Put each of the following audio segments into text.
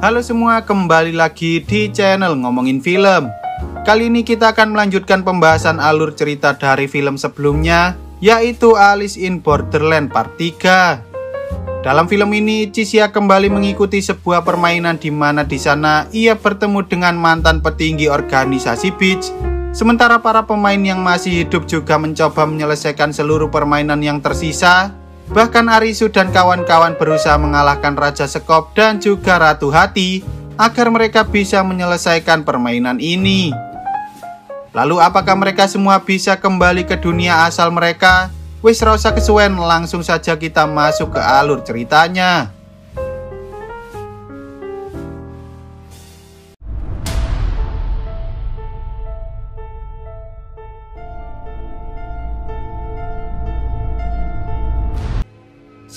Halo semua, kembali lagi di channel Ngomongin Film. Kali ini kita akan melanjutkan pembahasan alur cerita dari film sebelumnya, yaitu Alice in Borderland Part 3. Dalam film ini, Cisia kembali mengikuti sebuah permainan di mana di sana ia bertemu dengan mantan petinggi organisasi Beach. Sementara para pemain yang masih hidup juga mencoba menyelesaikan seluruh permainan yang tersisa Bahkan Arisu dan kawan-kawan berusaha mengalahkan Raja Sekop dan juga Ratu Hati agar mereka bisa menyelesaikan permainan ini. Lalu apakah mereka semua bisa kembali ke dunia asal mereka? Wis rasa kesuwen langsung saja kita masuk ke alur ceritanya.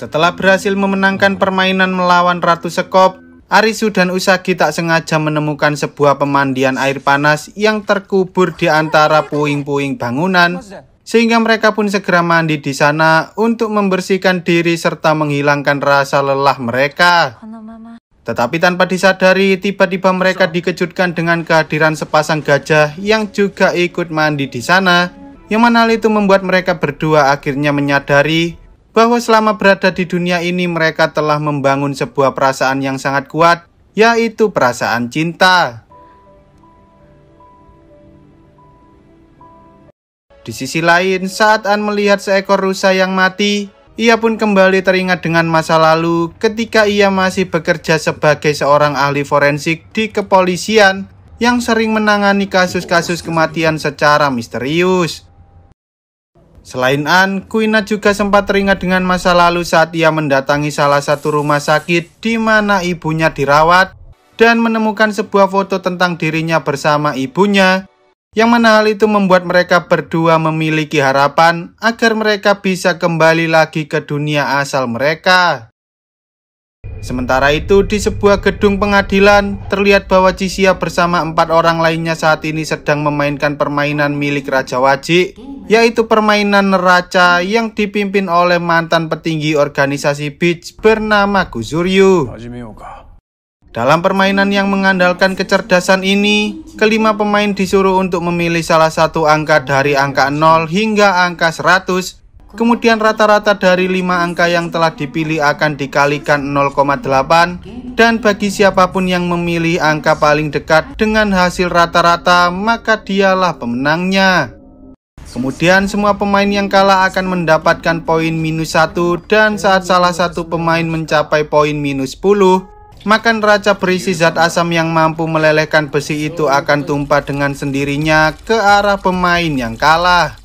Setelah berhasil memenangkan permainan melawan Ratu Sekop, Arisu dan Usagi tak sengaja menemukan sebuah pemandian air panas yang terkubur di antara puing-puing bangunan, sehingga mereka pun segera mandi di sana untuk membersihkan diri serta menghilangkan rasa lelah mereka. Tetapi tanpa disadari, tiba-tiba mereka dikejutkan dengan kehadiran sepasang gajah yang juga ikut mandi di sana. Yang mana hal itu membuat mereka berdua akhirnya menyadari bahwa selama berada di dunia ini mereka telah membangun sebuah perasaan yang sangat kuat, yaitu perasaan cinta. Di sisi lain, saat An melihat seekor rusa yang mati, ia pun kembali teringat dengan masa lalu ketika ia masih bekerja sebagai seorang ahli forensik di kepolisian yang sering menangani kasus-kasus kematian secara misterius. Selain An, Kuina juga sempat teringat dengan masa lalu saat ia mendatangi salah satu rumah sakit di mana ibunya dirawat dan menemukan sebuah foto tentang dirinya bersama ibunya yang mana hal itu membuat mereka berdua memiliki harapan agar mereka bisa kembali lagi ke dunia asal mereka. Sementara itu, di sebuah gedung pengadilan, terlihat bahwa Cisia bersama empat orang lainnya saat ini sedang memainkan permainan milik Raja Wajik, yaitu permainan neraca yang dipimpin oleh mantan petinggi organisasi Beach bernama Guzuryu. Dalam permainan yang mengandalkan kecerdasan ini, kelima pemain disuruh untuk memilih salah satu angka dari angka 0 hingga angka 100 Kemudian rata-rata dari 5 angka yang telah dipilih akan dikalikan 0,8 dan bagi siapapun yang memilih angka paling dekat dengan hasil rata-rata maka dialah pemenangnya. Kemudian semua pemain yang kalah akan mendapatkan poin minus 1 dan saat salah satu pemain mencapai poin minus 10 maka raca berisi zat asam yang mampu melelehkan besi itu akan tumpah dengan sendirinya ke arah pemain yang kalah.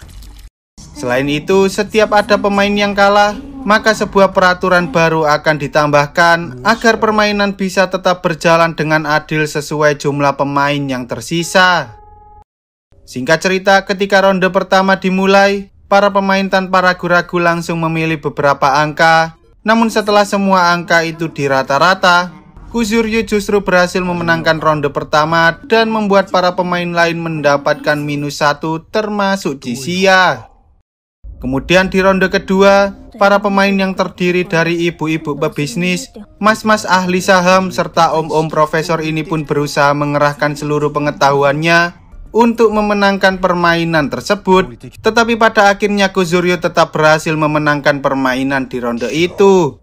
Selain itu, setiap ada pemain yang kalah, maka sebuah peraturan baru akan ditambahkan agar permainan bisa tetap berjalan dengan adil sesuai jumlah pemain yang tersisa. Singkat cerita, ketika ronde pertama dimulai, para pemain tanpa ragu-ragu langsung memilih beberapa angka. Namun setelah semua angka itu dirata-rata, Kuzuryu justru berhasil memenangkan ronde pertama dan membuat para pemain lain mendapatkan minus satu termasuk Jisia. Kemudian di ronde kedua, para pemain yang terdiri dari ibu-ibu pebisnis, mas-mas ahli saham, serta om-om profesor ini pun berusaha mengerahkan seluruh pengetahuannya untuk memenangkan permainan tersebut. Tetapi pada akhirnya Kuzuryo tetap berhasil memenangkan permainan di ronde itu.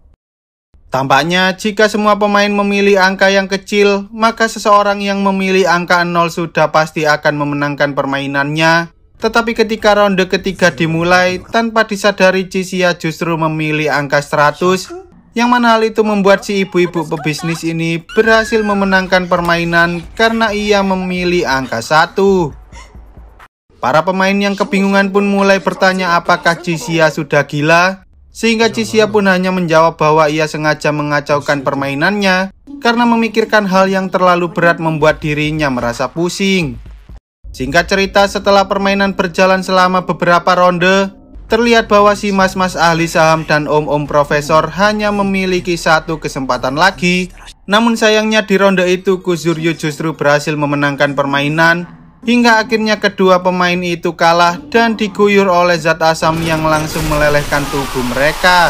Tampaknya jika semua pemain memilih angka yang kecil, maka seseorang yang memilih angka 0 sudah pasti akan memenangkan permainannya tetapi ketika ronde ketiga dimulai, tanpa disadari Cisia justru memilih angka 100, yang mana hal itu membuat si ibu-ibu pebisnis ini berhasil memenangkan permainan karena ia memilih angka 1. Para pemain yang kebingungan pun mulai bertanya apakah Cisia sudah gila, sehingga Cisia pun hanya menjawab bahwa ia sengaja mengacaukan permainannya karena memikirkan hal yang terlalu berat membuat dirinya merasa pusing. Singkat cerita, setelah permainan berjalan selama beberapa ronde, terlihat bahwa si mas-mas ahli saham dan om-om profesor hanya memiliki satu kesempatan lagi. Namun sayangnya di ronde itu Kuzuryu justru berhasil memenangkan permainan hingga akhirnya kedua pemain itu kalah dan diguyur oleh zat asam yang langsung melelehkan tubuh mereka.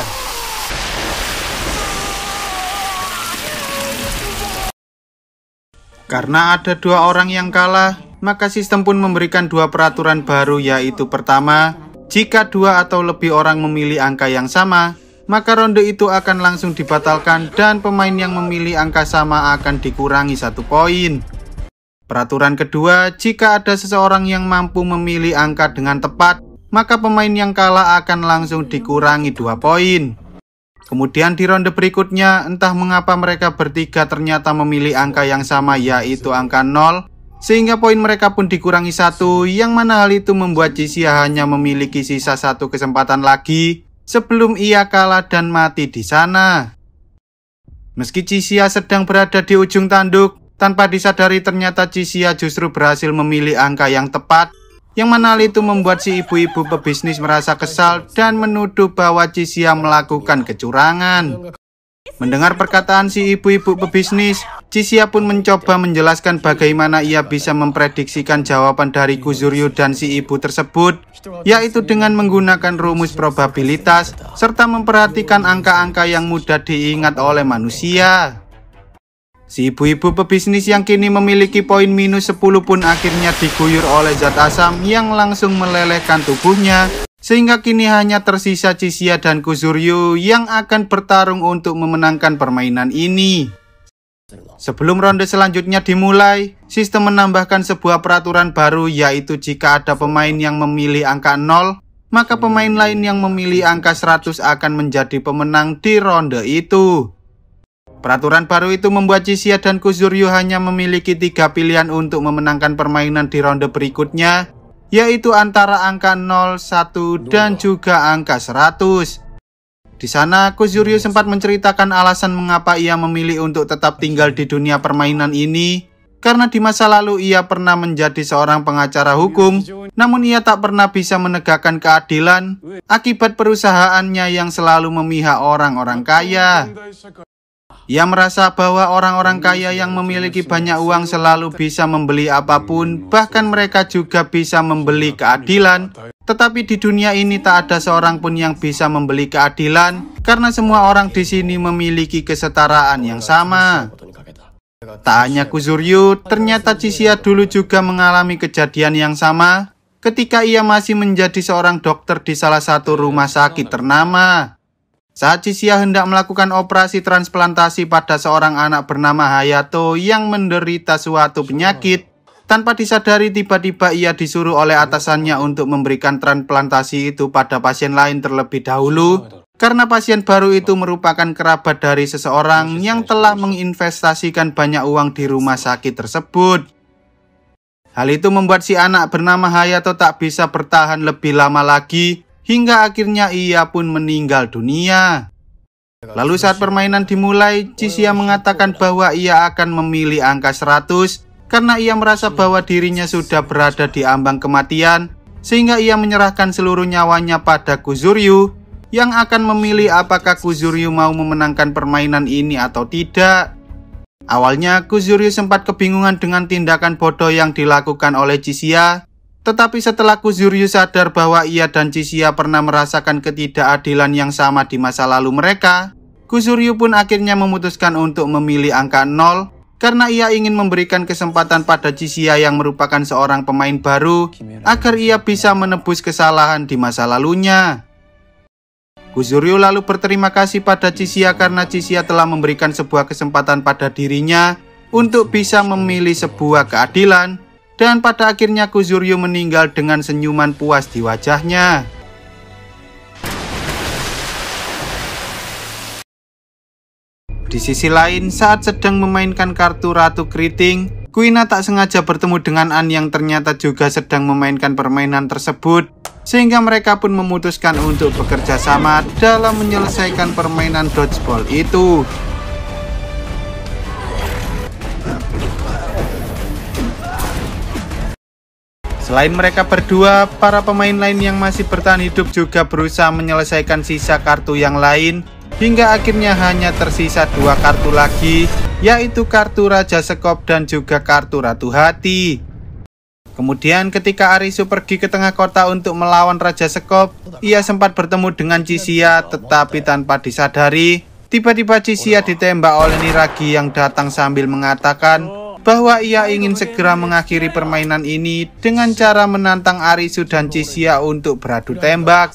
Karena ada dua orang yang kalah, maka sistem pun memberikan dua peraturan baru yaitu pertama, jika dua atau lebih orang memilih angka yang sama, maka ronde itu akan langsung dibatalkan dan pemain yang memilih angka sama akan dikurangi satu poin. Peraturan kedua, jika ada seseorang yang mampu memilih angka dengan tepat, maka pemain yang kalah akan langsung dikurangi dua poin. Kemudian di ronde berikutnya, entah mengapa mereka bertiga ternyata memilih angka yang sama yaitu angka 0, sehingga poin mereka pun dikurangi satu yang mana hal itu membuat Jisia hanya memiliki sisa satu kesempatan lagi sebelum ia kalah dan mati di sana. Meski Jisia sedang berada di ujung tanduk, tanpa disadari ternyata Jisia justru berhasil memilih angka yang tepat yang mana hal itu membuat si ibu-ibu pebisnis merasa kesal dan menuduh bahwa Cisia melakukan kecurangan. Mendengar perkataan si ibu-ibu pebisnis, Cisia pun mencoba menjelaskan bagaimana ia bisa memprediksikan jawaban dari Kuzuryu dan si ibu tersebut, yaitu dengan menggunakan rumus probabilitas serta memperhatikan angka-angka yang mudah diingat oleh manusia. Si ibu-ibu pebisnis yang kini memiliki poin minus 10 pun akhirnya diguyur oleh zat asam yang langsung melelehkan tubuhnya sehingga kini hanya tersisa Cisia dan Kuzuryu yang akan bertarung untuk memenangkan permainan ini. Sebelum ronde selanjutnya dimulai, sistem menambahkan sebuah peraturan baru yaitu jika ada pemain yang memilih angka 0, maka pemain lain yang memilih angka 100 akan menjadi pemenang di ronde itu. Peraturan baru itu membuat Cisia dan Kuzuryu hanya memiliki tiga pilihan untuk memenangkan permainan di ronde berikutnya, yaitu antara angka 0-1 dan juga angka 100. Di sana, Kuzuryu sempat menceritakan alasan mengapa ia memilih untuk tetap tinggal di dunia permainan ini, karena di masa lalu ia pernah menjadi seorang pengacara hukum, namun ia tak pernah bisa menegakkan keadilan akibat perusahaannya yang selalu memihak orang-orang kaya. Ia merasa bahwa orang-orang kaya yang memiliki banyak uang selalu bisa membeli apapun, hmm. bahkan mereka juga bisa membeli keadilan. Ya? Tetapi di dunia ini tak ada seorang pun yang bisa membeli keadilan, karena semua orang di sini memiliki kesetaraan yang sama. Tak hanya Kuzuryu, ternyata Cisia dulu juga mengalami kejadian yang sama ketika ia masih menjadi seorang dokter di salah satu rumah sakit ternama. Saat Cisia hendak melakukan operasi transplantasi pada seorang anak bernama Hayato yang menderita suatu penyakit, tanpa disadari tiba-tiba ia disuruh oleh atasannya untuk memberikan transplantasi itu pada pasien lain terlebih dahulu, karena pasien baru itu merupakan kerabat dari seseorang yang telah menginvestasikan banyak uang di rumah sakit tersebut. Hal itu membuat si anak bernama Hayato tak bisa bertahan lebih lama lagi hingga akhirnya ia pun meninggal dunia. Lalu saat permainan dimulai, Cisia mengatakan bahwa ia akan memilih angka 100 karena ia merasa bahwa dirinya sudah berada di ambang kematian sehingga ia menyerahkan seluruh nyawanya pada Kuzuryu yang akan memilih apakah Kuzuryu mau memenangkan permainan ini atau tidak. Awalnya Kuzuryu sempat kebingungan dengan tindakan bodoh yang dilakukan oleh Cisia tetapi setelah Kuzuryu sadar bahwa ia dan Cisia pernah merasakan ketidakadilan yang sama di masa lalu mereka, Kuzuryu pun akhirnya memutuskan untuk memilih angka 0 karena ia ingin memberikan kesempatan pada Cisia yang merupakan seorang pemain baru agar ia bisa menebus kesalahan di masa lalunya. Kuzuryu lalu berterima kasih pada Cisia karena Cisia telah memberikan sebuah kesempatan pada dirinya untuk bisa memilih sebuah keadilan dan pada akhirnya Kuzuryu meninggal dengan senyuman puas di wajahnya. Di sisi lain, saat sedang memainkan kartu Ratu Keriting, Kuina tak sengaja bertemu dengan An yang ternyata juga sedang memainkan permainan tersebut sehingga mereka pun memutuskan untuk bekerja sama dalam menyelesaikan permainan dodgeball itu. Selain mereka berdua, para pemain lain yang masih bertahan hidup juga berusaha menyelesaikan sisa kartu yang lain hingga akhirnya hanya tersisa dua kartu lagi yaitu kartu Raja Sekop dan juga kartu Ratu Hati. Kemudian ketika Arisu pergi ke tengah kota untuk melawan Raja Sekop, ia sempat bertemu dengan Cisia tetapi tanpa disadari, tiba-tiba Cisia ditembak oleh Niragi yang datang sambil mengatakan bahwa ia ingin segera mengakhiri permainan ini dengan cara menantang Arisu dan Cisia untuk beradu tembak.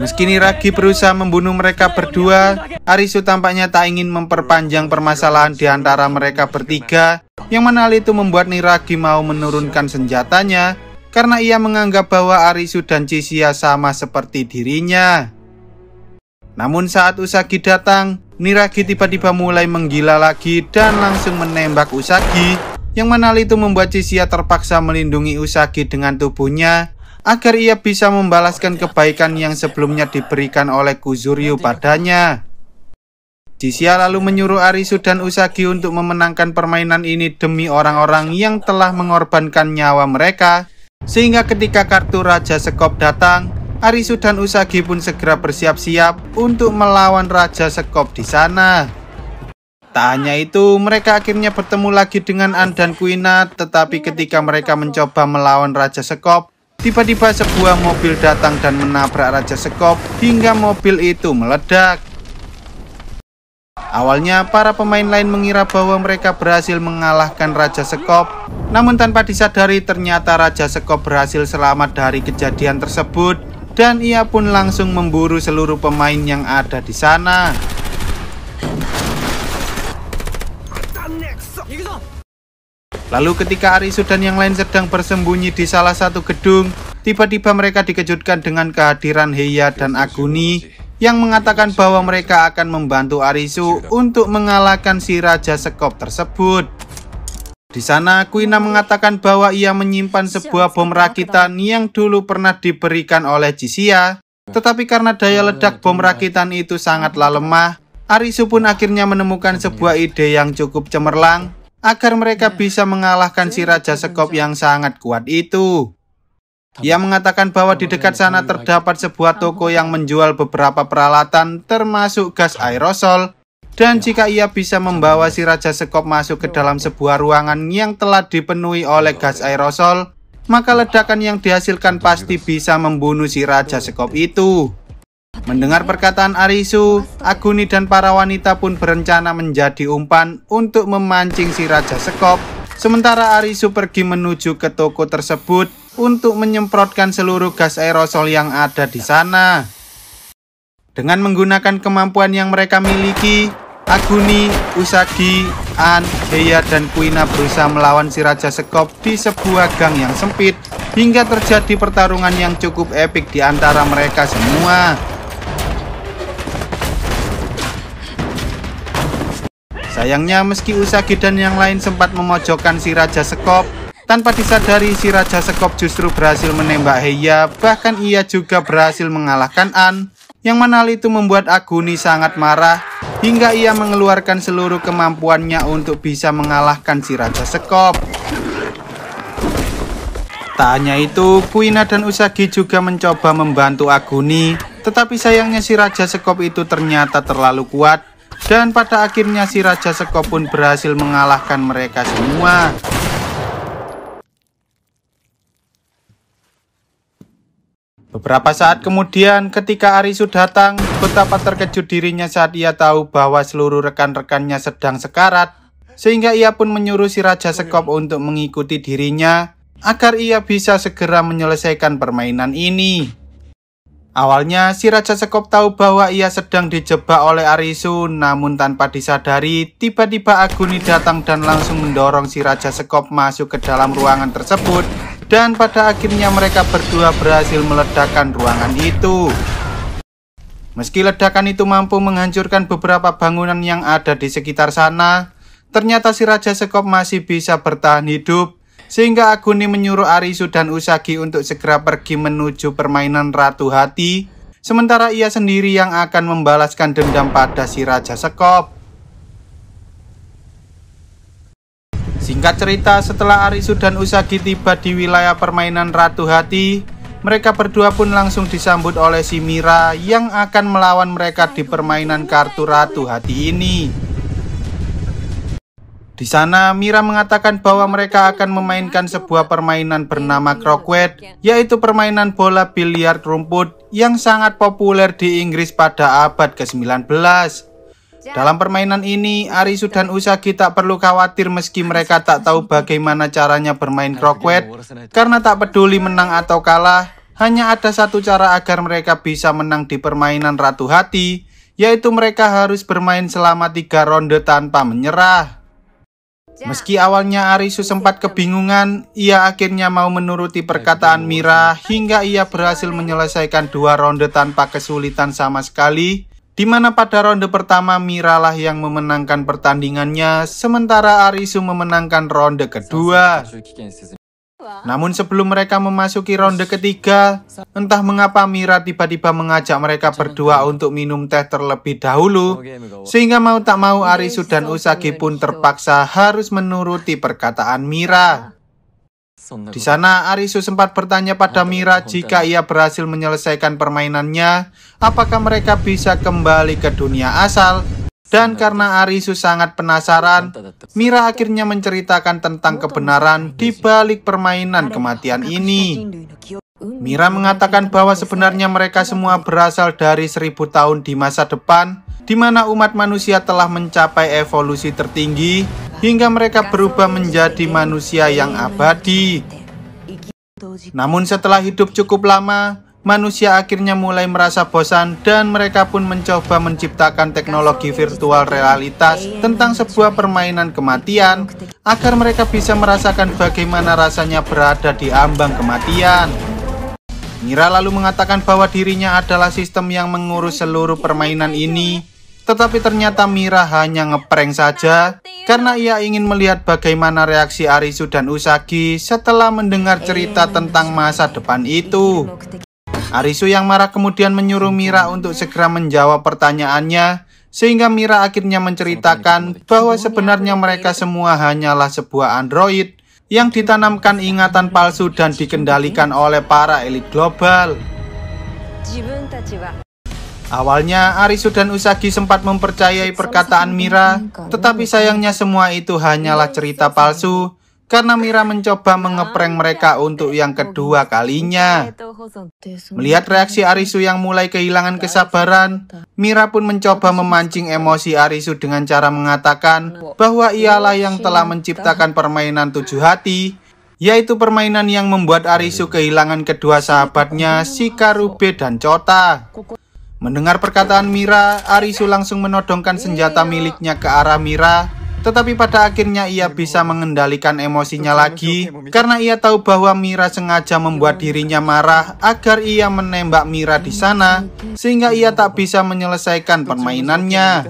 Meski Niragi berusaha membunuh mereka berdua, Arisu tampaknya tak ingin memperpanjang permasalahan di antara mereka bertiga, yang mana hal itu membuat Niragi mau menurunkan senjatanya karena ia menganggap bahwa Arisu dan Cisia sama seperti dirinya. Namun saat Usagi datang, Niragi tiba-tiba mulai menggila lagi dan langsung menembak Usagi, yang mana itu membuat Cisia terpaksa melindungi Usagi dengan tubuhnya agar ia bisa membalaskan kebaikan yang sebelumnya diberikan oleh Kuzuryu padanya. Cisia lalu menyuruh Arisu dan Usagi untuk memenangkan permainan ini demi orang-orang yang telah mengorbankan nyawa mereka. Sehingga ketika kartu Raja Sekop datang, Arisu dan Usagi pun segera bersiap-siap untuk melawan Raja Sekop di sana. Tak hanya itu, mereka akhirnya bertemu lagi dengan An dan Kuina, tetapi ketika mereka mencoba melawan Raja Sekop, tiba-tiba sebuah mobil datang dan menabrak Raja Sekop hingga mobil itu meledak. Awalnya, para pemain lain mengira bahwa mereka berhasil mengalahkan Raja Sekop, namun tanpa disadari ternyata Raja Sekop berhasil selamat dari kejadian tersebut dan ia pun langsung memburu seluruh pemain yang ada di sana. Lalu ketika Arisu dan yang lain sedang bersembunyi di salah satu gedung, tiba-tiba mereka dikejutkan dengan kehadiran Heia dan Aguni yang mengatakan bahwa mereka akan membantu Arisu untuk mengalahkan si Raja Sekop tersebut. Di sana, Kuina mengatakan bahwa ia menyimpan sebuah bom rakitan yang dulu pernah diberikan oleh Jisia. Tetapi karena daya ledak bom rakitan itu sangatlah lemah, Arisu pun akhirnya menemukan sebuah ide yang cukup cemerlang agar mereka bisa mengalahkan si Raja Sekop yang sangat kuat itu. Ia mengatakan bahwa di dekat sana terdapat sebuah toko yang menjual beberapa peralatan termasuk gas aerosol dan jika ia bisa membawa si Raja Sekop masuk ke dalam sebuah ruangan yang telah dipenuhi oleh gas aerosol, maka ledakan yang dihasilkan pasti bisa membunuh si Raja Sekop itu. Mendengar perkataan Arisu, Aguni dan para wanita pun berencana menjadi umpan untuk memancing si Raja Sekop. Sementara Arisu pergi menuju ke toko tersebut untuk menyemprotkan seluruh gas aerosol yang ada di sana. Dengan menggunakan kemampuan yang mereka miliki, Aguni, Usagi, An, Heya, dan Kuina berusaha melawan si Raja Sekop di sebuah gang yang sempit hingga terjadi pertarungan yang cukup epik di antara mereka semua. Sayangnya meski Usagi dan yang lain sempat memojokkan si Raja Sekop, tanpa disadari si Raja Sekop justru berhasil menembak Heya, bahkan ia juga berhasil mengalahkan An yang mana hal itu membuat Aguni sangat marah hingga ia mengeluarkan seluruh kemampuannya untuk bisa mengalahkan si Raja Sekop. Tak hanya itu, Kuina dan Usagi juga mencoba membantu Aguni, tetapi sayangnya si Raja Sekop itu ternyata terlalu kuat dan pada akhirnya si Raja Sekop pun berhasil mengalahkan mereka semua. Beberapa saat kemudian ketika Arisu datang, betapa terkejut dirinya saat ia tahu bahwa seluruh rekan-rekannya sedang sekarat, sehingga ia pun menyuruh si Raja Sekop untuk mengikuti dirinya agar ia bisa segera menyelesaikan permainan ini. Awalnya, si Raja Sekop tahu bahwa ia sedang dijebak oleh Arisu, namun tanpa disadari, tiba-tiba Aguni datang dan langsung mendorong si Raja Sekop masuk ke dalam ruangan tersebut dan pada akhirnya mereka berdua berhasil meledakkan ruangan itu. Meski ledakan itu mampu menghancurkan beberapa bangunan yang ada di sekitar sana, ternyata si Raja Sekop masih bisa bertahan hidup, sehingga Aguni menyuruh Arisu dan Usagi untuk segera pergi menuju permainan Ratu Hati, sementara ia sendiri yang akan membalaskan dendam pada si Raja Sekop. Singkat cerita, setelah Arisu dan Usagi tiba di wilayah permainan Ratu Hati, mereka berdua pun langsung disambut oleh si Mira yang akan melawan mereka di permainan kartu Ratu Hati ini. Di sana, Mira mengatakan bahwa mereka akan memainkan sebuah permainan bernama croquet, yaitu permainan bola biliar rumput yang sangat populer di Inggris pada abad ke-19. Dalam permainan ini, Arisu dan Usagi tak perlu khawatir meski mereka tak tahu bagaimana caranya bermain croquet, karena tak peduli menang atau kalah, hanya ada satu cara agar mereka bisa menang di permainan Ratu Hati, yaitu mereka harus bermain selama tiga ronde tanpa menyerah. Meski awalnya Arisu sempat kebingungan, ia akhirnya mau menuruti perkataan Mira hingga ia berhasil menyelesaikan dua ronde tanpa kesulitan sama sekali di mana pada ronde pertama Mira lah yang memenangkan pertandingannya, sementara Arisu memenangkan ronde kedua. Namun sebelum mereka memasuki ronde ketiga, entah mengapa Mira tiba-tiba mengajak mereka berdua untuk minum teh terlebih dahulu, sehingga mau tak mau Arisu dan Usagi pun terpaksa harus menuruti perkataan Mira. Di sana Arisu sempat bertanya pada Mira jika ia berhasil menyelesaikan permainannya, apakah mereka bisa kembali ke dunia asal. Dan karena Arisu sangat penasaran, Mira akhirnya menceritakan tentang kebenaran di balik permainan kematian ini. Mira mengatakan bahwa sebenarnya mereka semua berasal dari seribu tahun di masa depan, di mana umat manusia telah mencapai evolusi tertinggi hingga mereka berubah menjadi manusia yang abadi. Namun setelah hidup cukup lama, manusia akhirnya mulai merasa bosan dan mereka pun mencoba menciptakan teknologi virtual realitas tentang sebuah permainan kematian agar mereka bisa merasakan bagaimana rasanya berada di ambang kematian. Mira lalu mengatakan bahwa dirinya adalah sistem yang mengurus seluruh permainan ini tetapi ternyata Mira hanya ngeprank saja karena ia ingin melihat bagaimana reaksi Arisu dan Usagi setelah mendengar cerita tentang masa depan itu. Arisu yang marah kemudian menyuruh Mira untuk segera menjawab pertanyaannya sehingga Mira akhirnya menceritakan bahwa sebenarnya mereka semua hanyalah sebuah android yang ditanamkan ingatan palsu dan dikendalikan oleh para elit global. Awalnya Arisu dan Usagi sempat mempercayai perkataan Mira, tetapi sayangnya semua itu hanyalah cerita palsu karena Mira mencoba mengeprank mereka untuk yang kedua kalinya. Melihat reaksi Arisu yang mulai kehilangan kesabaran, Mira pun mencoba memancing emosi Arisu dengan cara mengatakan bahwa ialah yang telah menciptakan permainan tujuh hati yaitu permainan yang membuat Arisu kehilangan kedua sahabatnya Shikarube dan Chota. Mendengar perkataan Mira, Arisu langsung menodongkan senjata iya. miliknya ke arah Mira, tetapi pada akhirnya ia bisa mengendalikan emosinya lagi karena ia tahu bahwa Mira sengaja membuat iya. dirinya marah agar ia menembak Mira di sana sehingga ia tak bisa menyelesaikan permainannya.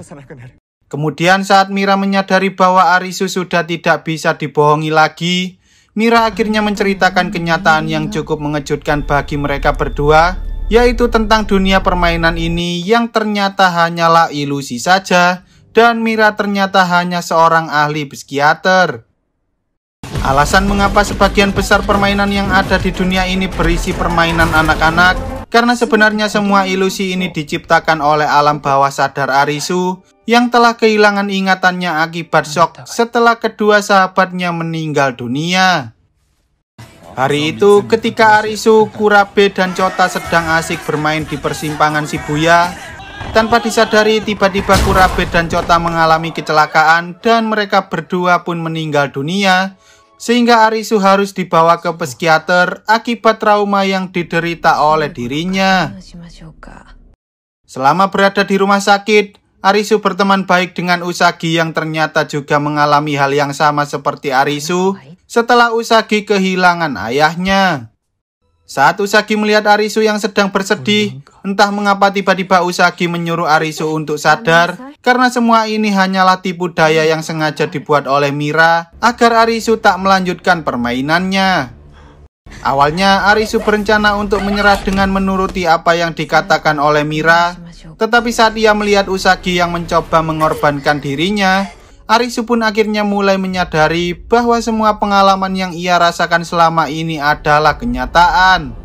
Kemudian saat Mira menyadari bahwa Arisu sudah tidak bisa dibohongi lagi, Mira akhirnya menceritakan kenyataan yang cukup mengejutkan bagi mereka berdua yaitu tentang dunia permainan ini yang ternyata hanyalah ilusi saja dan Mira ternyata hanya seorang ahli psikiater. Alasan mengapa sebagian besar permainan yang ada di dunia ini berisi permainan anak-anak karena sebenarnya semua ilusi ini diciptakan oleh alam bawah sadar Arisu yang telah kehilangan ingatannya akibat shock setelah kedua sahabatnya meninggal dunia. Hari itu ketika Arisu, Kurabe, dan Cota sedang asik bermain di persimpangan Shibuya, tanpa disadari tiba-tiba Kurabe dan Cota mengalami kecelakaan dan mereka berdua pun meninggal dunia, sehingga Arisu harus dibawa ke psikiater akibat trauma yang diderita oleh dirinya. Selama berada di rumah sakit, Arisu berteman baik dengan Usagi yang ternyata juga mengalami hal yang sama seperti Arisu setelah Usagi kehilangan ayahnya. Saat Usagi melihat Arisu yang sedang bersedih, oh entah mengapa tiba-tiba Usagi menyuruh Arisu untuk sadar, karena semua ini hanyalah tipu daya yang sengaja dibuat oleh Mira agar Arisu tak melanjutkan permainannya. Awalnya Arisu berencana untuk menyerah dengan menuruti apa yang dikatakan oleh Mira, tetapi saat ia melihat Usagi yang mencoba mengorbankan dirinya, Arisu pun akhirnya mulai menyadari bahwa semua pengalaman yang ia rasakan selama ini adalah kenyataan.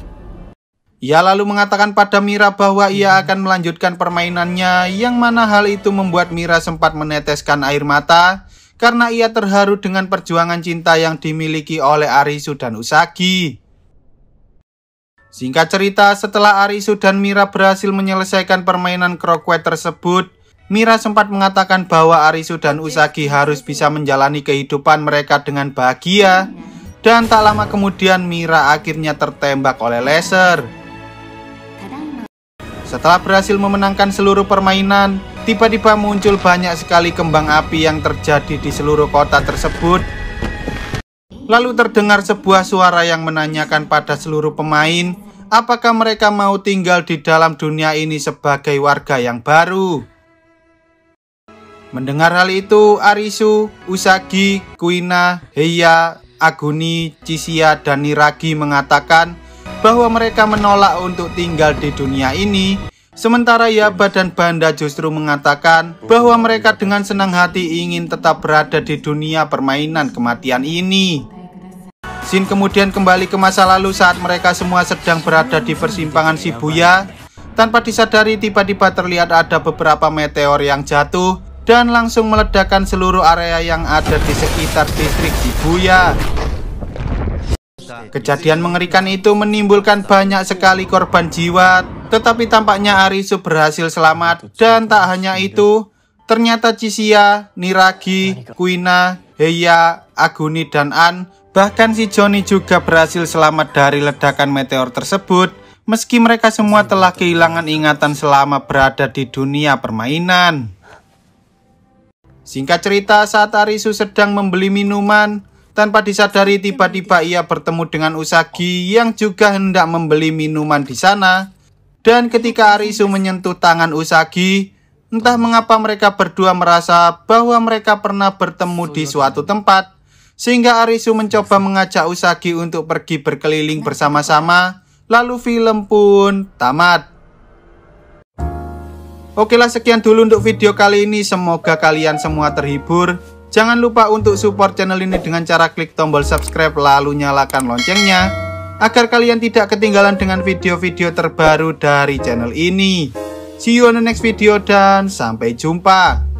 Ia lalu mengatakan pada Mira bahwa ia hmm. akan melanjutkan permainannya yang mana hal itu membuat Mira sempat meneteskan air mata karena ia terharu dengan perjuangan cinta yang dimiliki oleh Arisu dan Usagi. Singkat cerita, setelah Arisu dan Mira berhasil menyelesaikan permainan croquet tersebut, Mira sempat mengatakan bahwa Arisu dan Usagi harus bisa menjalani kehidupan mereka dengan bahagia. Dan tak lama kemudian Mira akhirnya tertembak oleh laser. Setelah berhasil memenangkan seluruh permainan, tiba-tiba muncul banyak sekali kembang api yang terjadi di seluruh kota tersebut. Lalu terdengar sebuah suara yang menanyakan pada seluruh pemain, apakah mereka mau tinggal di dalam dunia ini sebagai warga yang baru. Mendengar hal itu, Arisu, Usagi, Kuina, Heia, Aguni, Cisia, dan Niragi mengatakan bahwa mereka menolak untuk tinggal di dunia ini Sementara Yaba dan Banda justru mengatakan bahwa mereka dengan senang hati ingin tetap berada di dunia permainan kematian ini. Shin kemudian kembali ke masa lalu saat mereka semua sedang berada di persimpangan Shibuya. Tanpa disadari tiba-tiba terlihat ada beberapa meteor yang jatuh dan langsung meledakkan seluruh area yang ada di sekitar distrik Shibuya. Kejadian mengerikan itu menimbulkan banyak sekali korban jiwa, tetapi tampaknya Arisu berhasil selamat dan tak hanya itu, ternyata Cisia, Niragi, Kuina, Heya, Aguni, dan An, bahkan si Joni juga berhasil selamat dari ledakan meteor tersebut, meski mereka semua telah kehilangan ingatan selama berada di dunia permainan. Singkat cerita, saat Arisu sedang membeli minuman, tanpa disadari tiba-tiba ia bertemu dengan Usagi yang juga hendak membeli minuman di sana. Dan ketika Arisu menyentuh tangan Usagi, entah mengapa mereka berdua merasa bahwa mereka pernah bertemu di suatu tempat. Sehingga Arisu mencoba mengajak Usagi untuk pergi berkeliling bersama-sama, lalu film pun tamat. Oke lah sekian dulu untuk video kali ini. Semoga kalian semua terhibur. Jangan lupa untuk support channel ini dengan cara klik tombol subscribe lalu nyalakan loncengnya. Agar kalian tidak ketinggalan dengan video-video terbaru dari channel ini. See you on the next video dan sampai jumpa.